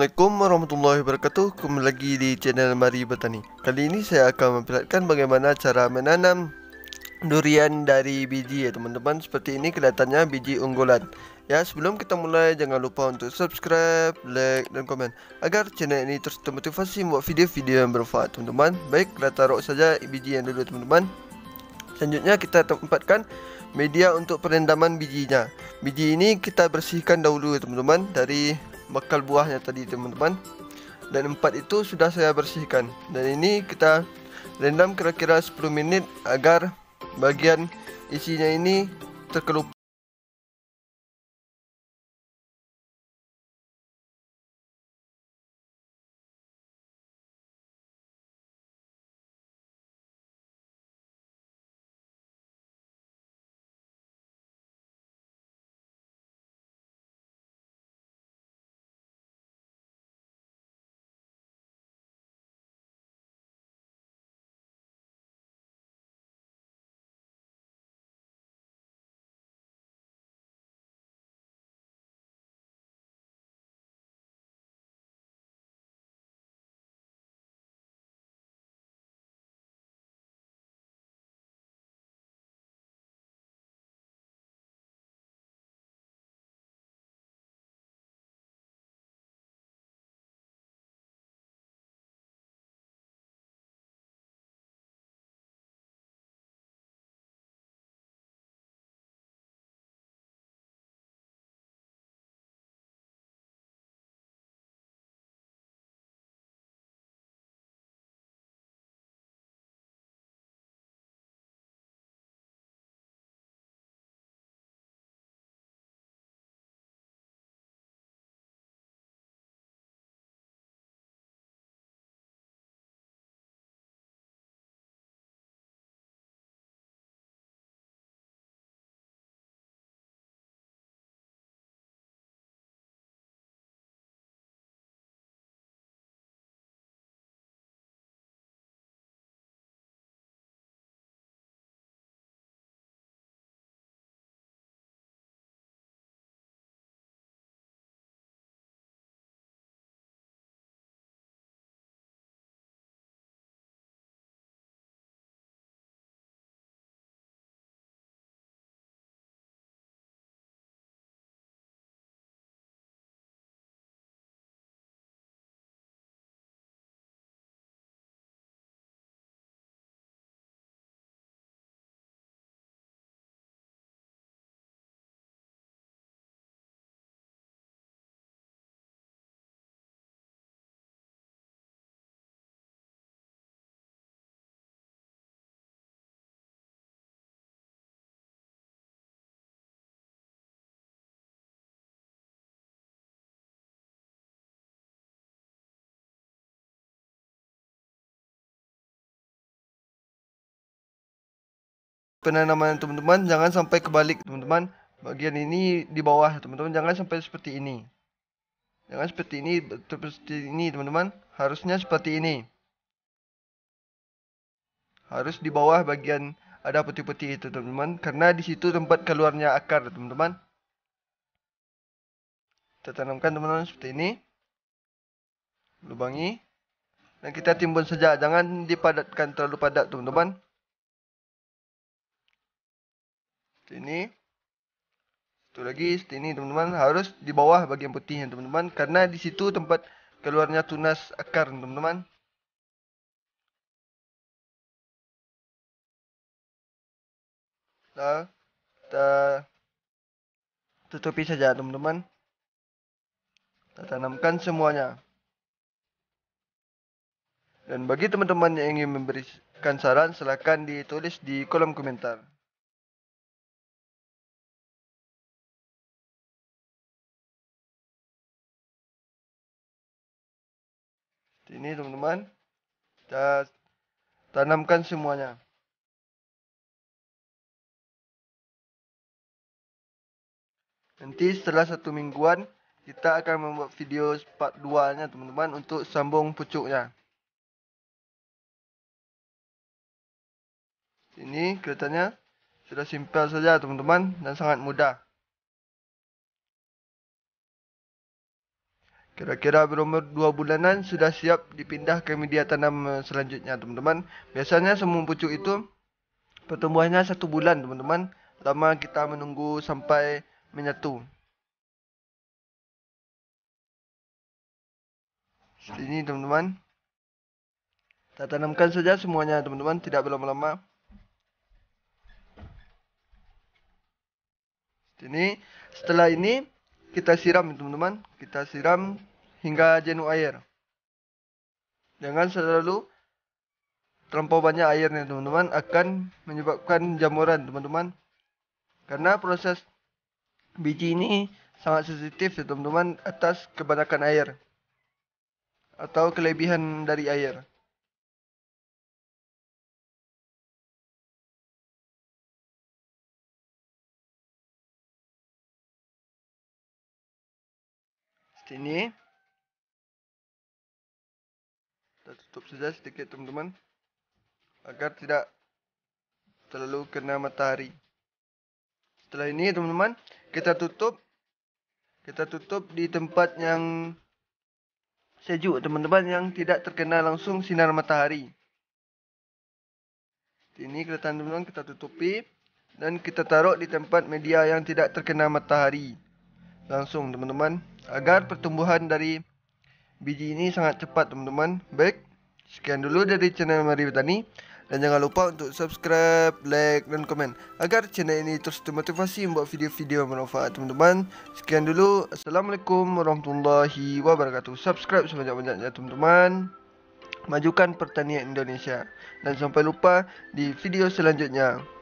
Assalamualaikum warahmatullahi wabarakatuh Kembali lagi di channel Mari Bertani Kali ini saya akan memperlihatkan bagaimana cara menanam durian dari biji ya teman-teman Seperti ini kelihatannya biji unggulan Ya sebelum kita mulai jangan lupa untuk subscribe, like dan komen Agar channel ini terus termotivasi membuat video-video yang bermanfaat teman-teman Baik kita taruh saja biji yang dulu teman-teman Selanjutnya kita tempatkan media untuk perendaman bijinya Biji ini kita bersihkan dahulu teman-teman Dari bakal buahnya tadi teman-teman dan empat itu sudah saya bersihkan dan ini kita rendam kira-kira 10 menit agar bagian isinya ini terkelup penanaman teman-teman jangan sampai kebalik teman-teman bagian ini di bawah teman-teman jangan sampai seperti ini jangan seperti ini seperti ini teman-teman harusnya seperti ini harus di bawah bagian ada peti-peti itu teman-teman karena di situ tempat keluarnya akar teman-teman kita tanamkan teman-teman seperti ini lubangi dan kita timbun saja jangan dipadatkan terlalu padat teman-teman ini satu lagi ini teman-teman harus di bawah bagian putihnya teman-teman karena di situ tempat keluarnya tunas akar teman-teman nah kita tutupi saja teman-teman kita tanamkan semuanya dan bagi teman-teman yang ingin memberikan saran silahkan ditulis di kolom komentar ini teman-teman kita tanamkan semuanya nanti setelah satu mingguan kita akan membuat video part 2 nya teman-teman untuk sambung pucuknya ini kelihatannya sudah simpel saja teman-teman dan sangat mudah Kira-kira berumur 2 bulanan sudah siap dipindah ke media tanam eh, selanjutnya teman-teman. Biasanya semua pucuk itu pertumbuhannya satu bulan teman-teman. Lama kita menunggu sampai menyatu. ini teman-teman. Kita tanamkan saja semuanya teman-teman, tidak belum lama ini. Setelah ini kita siram teman-teman. Kita siram hingga jenuh air. Jangan selalu terlampau banyak airnya teman-teman akan menyebabkan jamuran teman-teman. Karena proses biji ini sangat sensitif ya teman-teman atas kebanyakan air atau kelebihan dari air. Sini kita tutup saja sedikit teman-teman agar tidak terlalu kena matahari setelah ini teman-teman kita tutup kita tutup di tempat yang sejuk teman-teman yang tidak terkena langsung sinar matahari ini kelihatan teman-teman kita tutupi dan kita taruh di tempat media yang tidak terkena matahari langsung teman-teman agar pertumbuhan dari biji ini sangat cepat teman-teman baik sekian dulu dari channel Mari Petani dan jangan lupa untuk subscribe like dan komen agar channel ini terus termotivasi membuat video-video bermanfaat teman-teman sekian dulu assalamualaikum warahmatullahi wabarakatuh subscribe sebanyak-banyaknya teman-teman majukan pertanian Indonesia dan sampai lupa di video selanjutnya